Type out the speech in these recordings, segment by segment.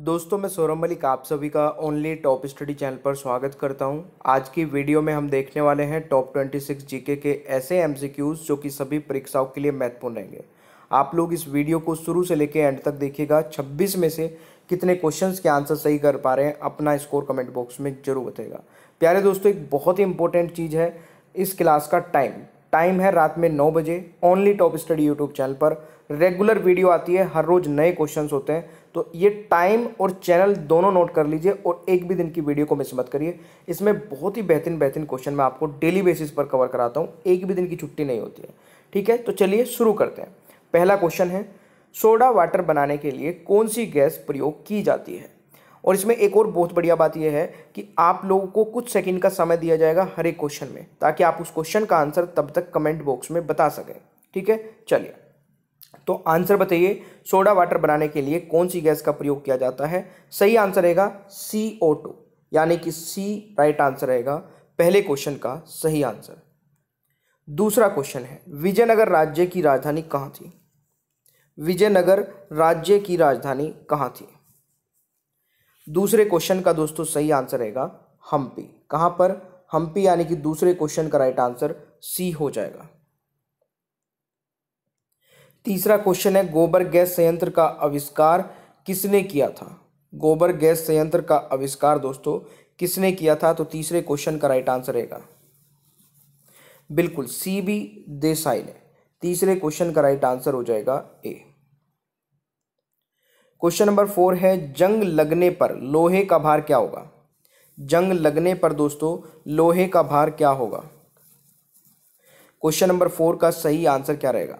दोस्तों मैं सौरभ मलिक आप सभी का ओनली टॉप स्टडी चैनल पर स्वागत करता हूं। आज की वीडियो में हम देखने वाले हैं टॉप 26 जीके के ऐसे एमसीक्यूज़ जो कि सभी परीक्षाओं के लिए महत्वपूर्ण रहेंगे आप लोग इस वीडियो को शुरू से लेकर एंड तक देखिएगा 26 में से कितने क्वेश्चंस के आंसर सही कर पा रहे हैं अपना स्कोर कमेंट बॉक्स में जरूर बताएगा प्यारे दोस्तों एक बहुत ही इंपॉर्टेंट चीज़ है इस क्लास का टाइम टाइम है रात में नौ बजे only top study YouTube channel पर रेगुलर वीडियो आती है हर रोज़ नए क्वेश्चन होते हैं तो ये टाइम और चैनल दोनों नोट कर लीजिए और एक भी दिन की वीडियो को मिस मत करिए इसमें बहुत ही बेहतरीन बेहतरीन क्वेश्चन मैं आपको डेली बेसिस पर कवर कराता हूँ एक भी दिन की छुट्टी नहीं होती है ठीक है तो चलिए शुरू करते हैं पहला क्वेश्चन है सोडा वाटर बनाने के लिए कौन सी गैस प्रयोग की जाती है और इसमें एक और बहुत बढ़िया बात यह है कि आप लोगों को कुछ सेकंड का समय दिया जाएगा हर एक क्वेश्चन में ताकि आप उस क्वेश्चन का आंसर तब तक कमेंट बॉक्स में बता सकें ठीक है चलिए तो आंसर बताइए सोडा वाटर बनाने के लिए कौन सी गैस का प्रयोग किया जाता है सही आंसर रहेगा सी ओ टू यानी कि सी राइट आंसर रहेगा पहले क्वेश्चन का सही आंसर दूसरा क्वेश्चन है विजयनगर राज्य की राजधानी कहाँ थी विजयनगर राज्य की राजधानी कहाँ थी दूसरे क्वेश्चन का दोस्तों सही आंसर रहेगा हम्पी कहाँ पर हम्पी यानी कि दूसरे क्वेश्चन का राइट आंसर सी हो जाएगा तीसरा क्वेश्चन है गोबर गैस संयंत्र का आविष्कार किसने किया था गोबर गैस संयंत्र का आविष्कार दोस्तों किसने किया था तो तीसरे क्वेश्चन का राइट आंसर रहेगा बिल्कुल सी बी देसाई ने तीसरे क्वेश्चन का राइट आंसर हो जाएगा ए क्वेश्चन नंबर फोर है जंग लगने पर लोहे का भार क्या होगा जंग लगने पर दोस्तों लोहे का भार क्या होगा क्वेश्चन नंबर फोर का सही आंसर क्या रहेगा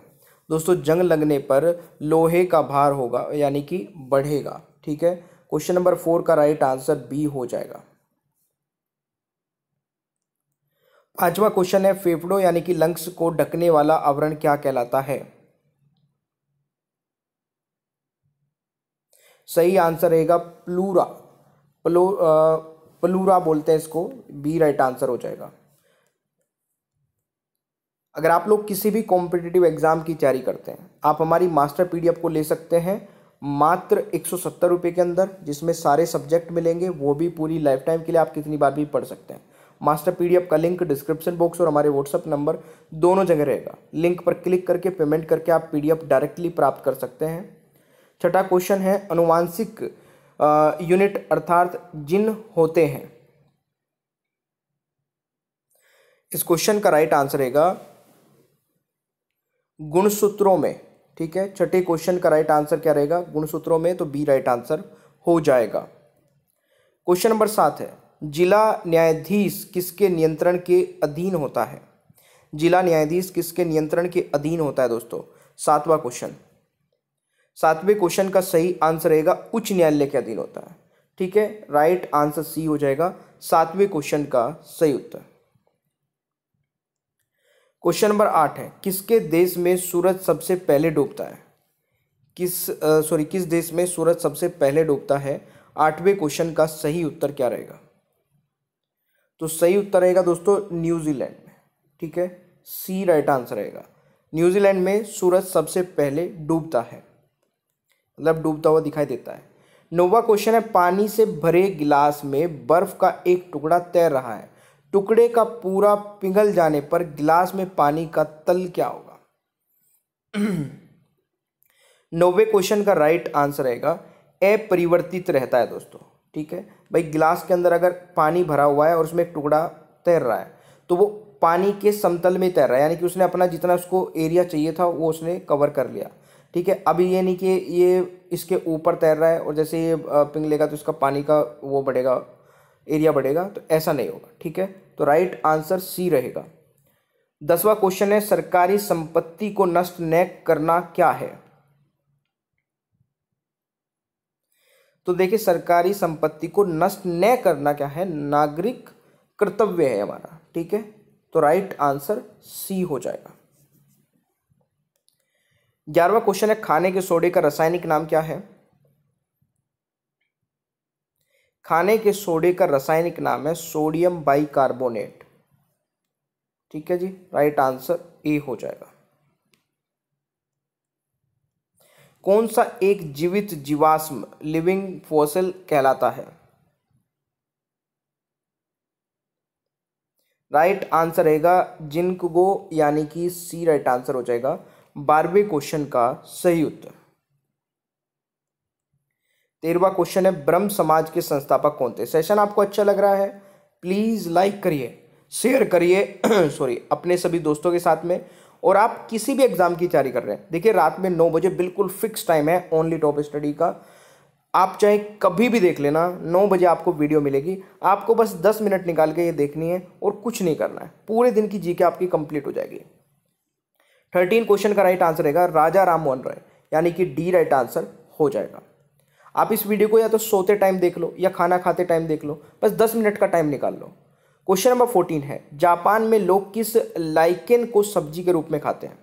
दोस्तों जंग लगने पर लोहे का भार होगा यानी कि बढ़ेगा ठीक है क्वेश्चन नंबर फोर का राइट आंसर बी हो जाएगा पांचवा क्वेश्चन है फेफड़ों यानी कि लंग्स को ढकने वाला आवरण क्या कहलाता है सही आंसर रहेगा प्लूरा प्लो प्लूरा बोलते हैं इसको बी राइट आंसर हो जाएगा अगर आप लोग किसी भी कॉम्पिटिटिव एग्ज़ाम की तैयारी करते हैं आप हमारी मास्टर पी को ले सकते हैं मात्र एक सौ के अंदर जिसमें सारे सब्जेक्ट मिलेंगे वो भी पूरी लाइफ टाइम के लिए आप कितनी बार भी पढ़ सकते हैं मास्टर पी का लिंक डिस्क्रिप्शन बॉक्स और हमारे व्हाट्सअप नंबर दोनों जगह रहेगा लिंक पर क्लिक करके पेमेंट करके आप पी डायरेक्टली प्राप्त कर सकते हैं छठा क्वेश्चन है अनुवांशिक यूनिट अर्थात जिन होते हैं इस क्वेश्चन का राइट आंसर रहेगा गुणसूत्रों में ठीक है छठे क्वेश्चन का राइट आंसर क्या रहेगा गुणसूत्रों में तो बी राइट आंसर हो जाएगा क्वेश्चन नंबर सात है जिला न्यायाधीश किसके नियंत्रण के अधीन होता है जिला न्यायाधीश किसके नियंत्रण के अधीन होता है दोस्तों सातवां क्वेश्चन सातवें क्वेश्चन का सही आंसर रहेगा उच्च न्यायालय के अधीन होता है ठीक है राइट आंसर सी हो जाएगा सातवें क्वेश्चन का सही उत्तर क्वेश्चन नंबर आठ है किसके देश में सूरज सबसे पहले डूबता है किस सॉरी किस देश में सूरज सबसे पहले डूबता है आठवें क्वेश्चन का सही उत्तर क्या रहेगा तो सही उत्तर रहेगा दोस्तों न्यूजीलैंड में ठीक है सी राइट आंसर रहेगा न्यूजीलैंड में सूरज सबसे पहले डूबता है मतलब डूबता हुआ दिखाई देता है नोवा क्वेश्चन है पानी से भरे गिलास में बर्फ का एक टुकड़ा तैर रहा है टुकड़े का पूरा पिघल जाने पर गिलास में पानी का तल क्या होगा नौवे क्वेश्चन का राइट आंसर रहेगा अपरिवर्तित रहता है दोस्तों ठीक है भाई गिलास के अंदर अगर पानी भरा हुआ है और उसमें एक टुकड़ा तैर रहा है तो वो पानी के समतल में तैर रहा है यानी कि उसने अपना जितना उसको एरिया चाहिए था वो उसने कवर कर लिया ठीक है अभी ये नहीं कि ये इसके ऊपर तैर रहा है और जैसे ये लेगा तो इसका पानी का वो बढ़ेगा एरिया बढ़ेगा तो ऐसा नहीं होगा ठीक है तो राइट आंसर सी रहेगा दसवां क्वेश्चन है सरकारी संपत्ति को नष्ट न करना क्या है तो देखिए सरकारी संपत्ति को नष्ट न करना क्या है नागरिक कर्तव्य है हमारा ठीक है तो राइट आंसर सी हो जाएगा ग्यारहवा क्वेश्चन है खाने के सोडे का रासायनिक नाम क्या है खाने के सोडे का रासायनिक नाम है सोडियम बाइकार्बोनेट ठीक है जी राइट आंसर ए हो जाएगा कौन सा एक जीवित जीवाश्म लिविंग फॉसिल कहलाता है राइट आंसर रहेगा जिनको यानी कि सी राइट आंसर हो जाएगा बारहवें क्वेश्चन का सही उत्तर तेरहवा क्वेश्चन है ब्रह्म समाज के संस्थापक कौन थे सेशन आपको अच्छा लग रहा है प्लीज़ लाइक करिए शेयर करिए सॉरी अपने सभी दोस्तों के साथ में और आप किसी भी एग्ज़ाम की तैयारी कर रहे हैं देखिए रात में नौ बजे बिल्कुल फिक्स टाइम है ओनली टॉप स्टडी का आप चाहे कभी भी देख लेना नौ बजे आपको वीडियो मिलेगी आपको बस दस मिनट निकाल के ये देखनी है और कुछ नहीं करना है पूरे दिन की जी के आपकी कंप्लीट हो जाएगी थर्टीन क्वेश्चन का राइट आंसर रहेगा राजा राम मोहन रॉय यानी कि डी राइट आंसर हो जाएगा आप इस वीडियो को या तो सोते टाइम देख लो या खाना खाते टाइम देख लो बस दस मिनट का टाइम निकाल लो क्वेश्चन नंबर फोर्टीन है जापान में लोग किस लाइकेन को सब्जी के रूप में खाते हैं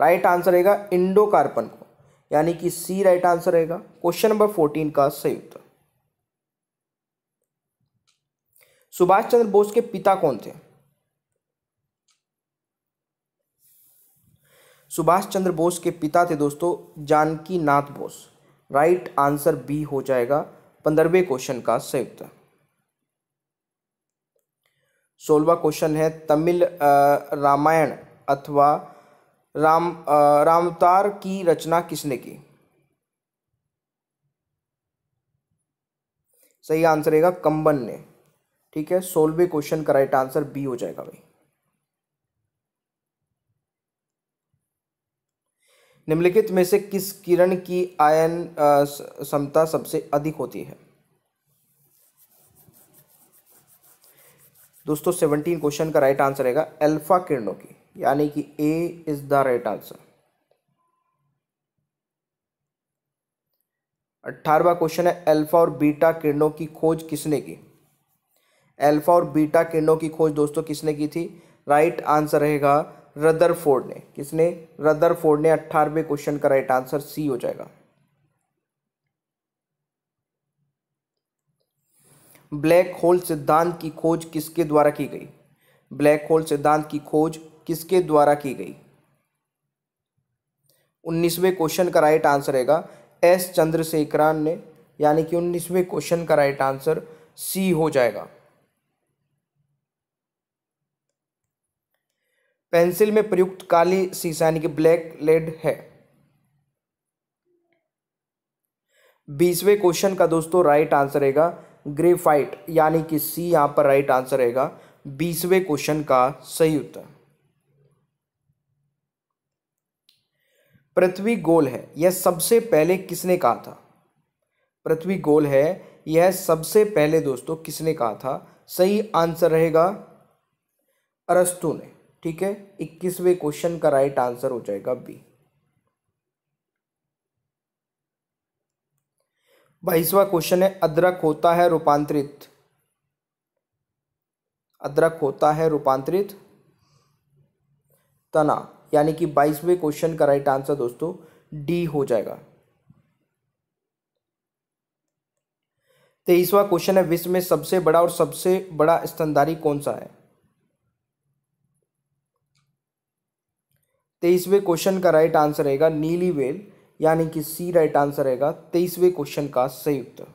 राइट आंसर रहेगा इंडोकार्पन को यानी कि सी राइट आंसर रहेगा क्वेश्चन नंबर फोर्टीन का सही उत्तर सुभाष चंद्र बोस के पिता कौन थे सुभाष चंद्र बोस के पिता थे दोस्तों Janaki Nath Bose right answer B हो जाएगा पंद्रहवें क्वेश्चन का संयुक्त सोलवा क्वेश्चन है तमिल रामायण अथवा राम रामतार की रचना किसने की सही आंसर रहेगा कंबन ने ठीक है सोलवे क्वेश्चन का राइट आंसर बी हो जाएगा भाई निम्नलिखित में से किस किरण की आयन क्षमता सबसे अधिक होती है दोस्तों सेवनटीन क्वेश्चन का राइट आंसर रहेगा अल्फा किरणों की यानी कि A is the right answer अट्ठारहवा क्वेश्चन है अल्फा और बीटा किरणों की खोज किसने की अल्फा और बीटा किरणों की खोज दोस्तों किसने की थी राइट आंसर रहेगा रदरफोर्ड ने किसने रदरफोर्ड ने अट्ठारहवें क्वेश्चन का राइट आंसर सी हो जाएगा ब्लैक होल सिद्धांत की खोज किसके द्वारा की गई ब्लैक होल सिद्धांत की खोज किसके द्वारा की गई उन्नीसवें क्वेश्चन का राइट आंसर रहेगा एस चंद्रशेखरान ने यानी कि उन्नीसवें क्वेश्चन का राइट आंसर सी हो जाएगा पेंसिल में प्रयुक्त काली शीशा यानी कि ब्लैक लेड है बीसवें क्वेश्चन का दोस्तों राइट आंसर रहेगा ग्रेफाइट यानी कि सी यहां पर राइट आंसर रहेगा बीसवें क्वेश्चन का सही उत्तर पृथ्वी गोल है यह सबसे पहले किसने कहा था पृथ्वी गोल है यह सबसे पहले दोस्तों किसने कहा था सही आंसर रहेगा अरस्तु ने ठीक है इक्कीसवें क्वेश्चन का राइट आंसर हो जाएगा बी बाईसवा क्वेश्चन है अदरक होता है रूपांतरित अदरक होता है रूपांतरित तना यानी कि बाईसवें क्वेश्चन का राइट आंसर दोस्तों डी हो जाएगा तेईसवा क्वेश्चन है विश्व में सबसे बड़ा और सबसे बड़ा स्तनधारी कौन सा है तेईसवें क्वेश्चन का राइट आंसर रहेगा नीली वेल यानी कि सी राइट आंसर रहेगा तेईसवें क्वेश्चन का सही उत्तर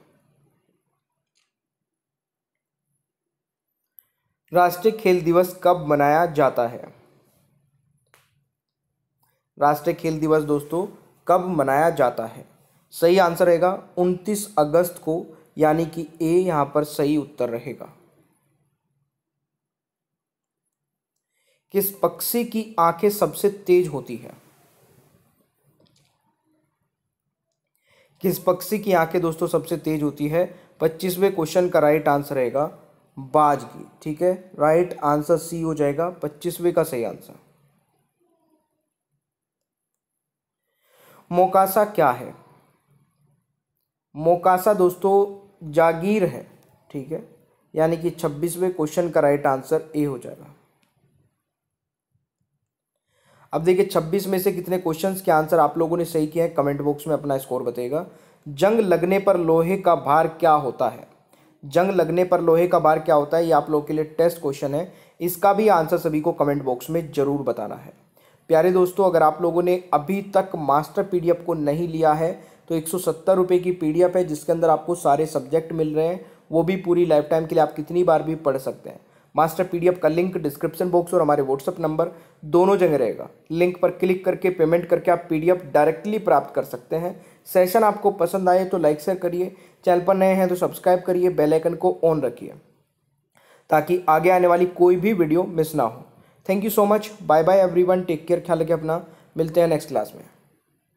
राष्ट्रीय खेल दिवस कब मनाया जाता है राष्ट्रीय खेल दिवस दोस्तों कब मनाया जाता है सही आंसर रहेगा 29 अगस्त को यानी कि ए यहां पर सही उत्तर रहेगा किस पक्षी की आंखें सबसे तेज होती है किस पक्षी की आंखें दोस्तों सबसे तेज होती है पच्चीसवें क्वेश्चन का राइट आंसर रहेगा बाज की ठीक है राइट आंसर सी हो जाएगा पच्चीसवें का सही आंसर मोकासा क्या है मोकासा दोस्तों जागीर है ठीक है यानी कि छब्बीसवें क्वेश्चन का राइट आंसर ए हो जाएगा अब देखिए छब्बीस में से कितने क्वेश्चन के आंसर आप लोगों ने सही किए हैं कमेंट बॉक्स में अपना स्कोर बताइएगा जंग लगने पर लोहे का भार क्या होता है जंग लगने पर लोहे का भार क्या होता है ये आप लोगों के लिए टेस्ट क्वेश्चन है इसका भी आंसर सभी को कमेंट बॉक्स में ज़रूर बताना है प्यारे दोस्तों अगर आप लोगों ने अभी तक मास्टर पीडीएफ को नहीं लिया है तो एक सौ की पीडीएफ है जिसके अंदर आपको सारे सब्जेक्ट मिल रहे हैं वो भी पूरी लाइफ टाइम के लिए आप कितनी बार भी पढ़ सकते हैं मास्टर पीडीएफ का लिंक डिस्क्रिप्शन बॉक्स और हमारे व्हाट्सअप नंबर दोनों जगह रहेगा लिंक पर क्लिक करके पेमेंट करके आप पीडीएफ डायरेक्टली प्राप्त कर सकते हैं सेशन आपको पसंद आए तो लाइक शेयर करिए चैनल पर नए हैं तो सब्सक्राइब करिए बेलाइकन को ऑन रखिए ताकि आगे आने वाली कोई भी वीडियो मिस ना हो thank you so much bye bye everyone take care ख्याल रखें अपना मिलते हैं नेक्स्ट क्लास में